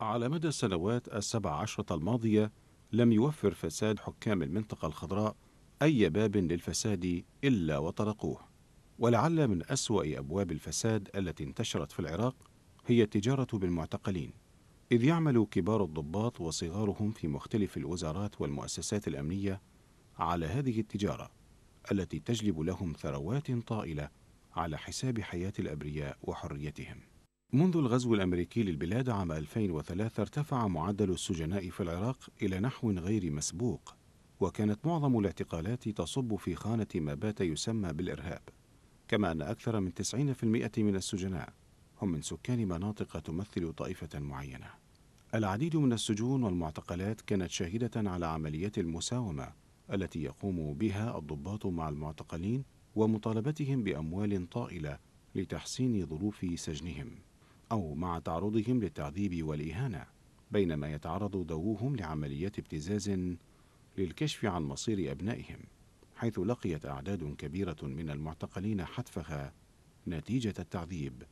على مدى السنوات السبع عشرة الماضية لم يوفر فساد حكام المنطقة الخضراء أي باب للفساد إلا وطرقوه ولعل من أسوأ أبواب الفساد التي انتشرت في العراق هي التجارة بالمعتقلين إذ يعمل كبار الضباط وصغارهم في مختلف الوزارات والمؤسسات الأمنية على هذه التجارة التي تجلب لهم ثروات طائلة على حساب حياة الأبرياء وحريتهم منذ الغزو الأمريكي للبلاد عام 2003 ارتفع معدل السجناء في العراق إلى نحو غير مسبوق وكانت معظم الاعتقالات تصب في خانة ما بات يسمى بالإرهاب كما أن أكثر من 90% من السجناء هم من سكان مناطق تمثل طائفة معينة العديد من السجون والمعتقلات كانت شاهدة على عمليات المساومة التي يقوم بها الضباط مع المعتقلين ومطالبتهم بأموال طائلة لتحسين ظروف سجنهم أو مع تعرضهم للتعذيب والإهانة بينما يتعرض ذووهم لعمليات ابتزاز للكشف عن مصير أبنائهم حيث لقيت أعداد كبيرة من المعتقلين حتفها نتيجة التعذيب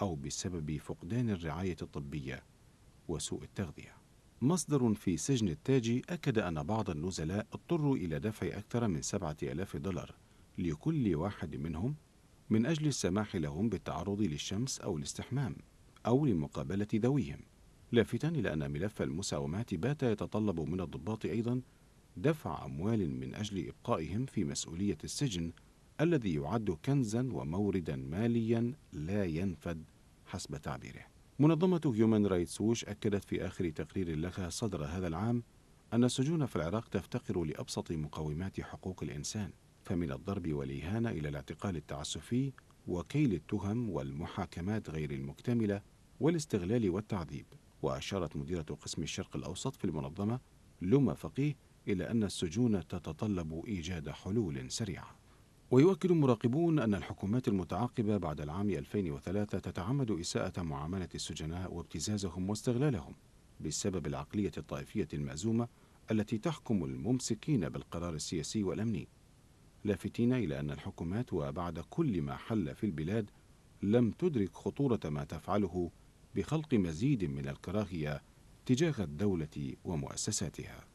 أو بسبب فقدان الرعاية الطبية وسوء التغذية مصدر في سجن التاجي أكد أن بعض النزلاء اضطروا إلى دفع أكثر من سبعة ألاف دولار لكل واحد منهم من أجل السماح لهم بالتعرض للشمس أو الاستحمام أو لمقابلة ذويهم لافتا إلى أن ملف المساومات بات يتطلب من الضباط أيضا دفع أموال من أجل إبقائهم في مسؤولية السجن الذي يعد كنزا وموردا ماليا لا ينفد حسب تعبيره منظمة هيومن رايتس ووش أكدت في آخر تقرير لها صدر هذا العام أن السجون في العراق تفتقر لأبسط مقومات حقوق الإنسان فمن الضرب والإهانة إلى الاعتقال التعسفي وكيل التهم والمحاكمات غير المكتملة والاستغلال والتعذيب وأشارت مديرة قسم الشرق الأوسط في المنظمة لما فقيه إلى أن السجون تتطلب إيجاد حلول سريعة ويؤكد مراقبون أن الحكومات المتعاقبة بعد العام 2003 تتعمد إساءة معاملة السجناء وابتزازهم واستغلالهم بسبب العقلية الطائفية المأزومة التي تحكم الممسكين بالقرار السياسي والأمني لافتين إلى أن الحكومات وبعد كل ما حل في البلاد لم تدرك خطورة ما تفعله بخلق مزيد من الكراهية تجاه الدولة ومؤسساتها